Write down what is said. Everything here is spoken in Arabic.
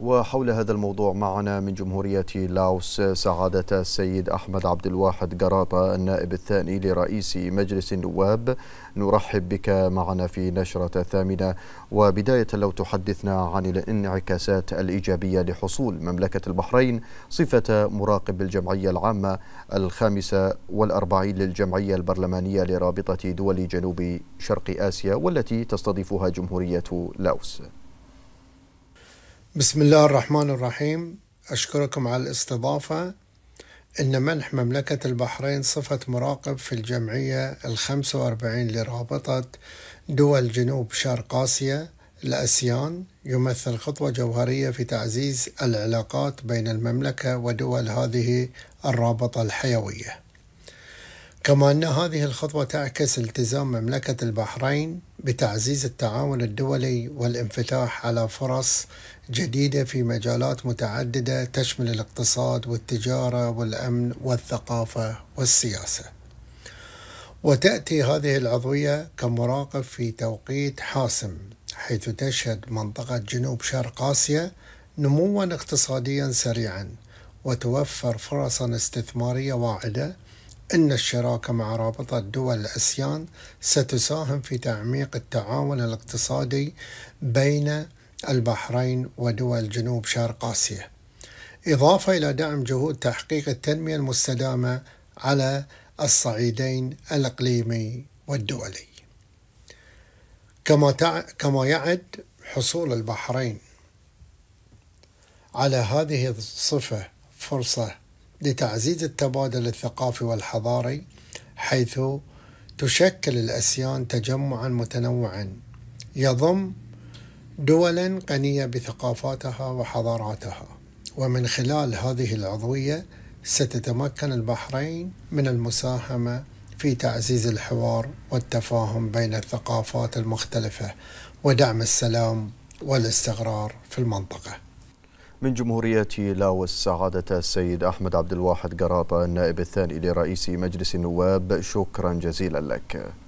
وحول هذا الموضوع معنا من جمهورية لاوس سعادة السيد أحمد عبد الواحد قراطة النائب الثاني لرئيس مجلس النواب نرحب بك معنا في نشرة الثامنة وبداية لو تحدثنا عن الانعكاسات الإيجابية لحصول مملكة البحرين صفة مراقب الجمعية العامة الخامسة والأربعين للجمعية البرلمانية لرابطة دول جنوب شرق آسيا والتي تستضيفها جمهورية لاوس بسم الله الرحمن الرحيم أشكركم على الاستضافة إن منح مملكة البحرين صفة مراقب في الجمعية الخمسة وأربعين لرابطة دول جنوب شرق آسيا الأسيان يمثل خطوة جوهرية في تعزيز العلاقات بين المملكة ودول هذه الرابطة الحيوية كما أن هذه الخطوة تعكس التزام مملكة البحرين بتعزيز التعاون الدولي والانفتاح على فرص جديدة في مجالات متعددة تشمل الاقتصاد والتجارة والأمن والثقافة والسياسة. وتأتي هذه العضوية كمراقب في توقيت حاسم حيث تشهد منطقة جنوب شرق آسيا نموا اقتصاديا سريعا وتوفر فرصا استثمارية واعدة أن الشراكة مع رابطة دول الأسيان ستساهم في تعميق التعاون الاقتصادي بين البحرين ودول جنوب شرق آسيا إضافة إلى دعم جهود تحقيق التنمية المستدامة على الصعيدين الإقليمي والدولي كما, تع... كما يعد حصول البحرين على هذه الصفة فرصة لتعزيز التبادل الثقافي والحضاري حيث تشكل الاسيان تجمعا متنوعا يضم دولا غنيه بثقافاتها وحضاراتها ومن خلال هذه العضويه ستتمكن البحرين من المساهمه في تعزيز الحوار والتفاهم بين الثقافات المختلفه ودعم السلام والاستقرار في المنطقه من جمهورية لاوس سعادة السيد أحمد عبد الواحد قراطة النائب الثاني لرئيس مجلس النواب شكرا جزيلا لك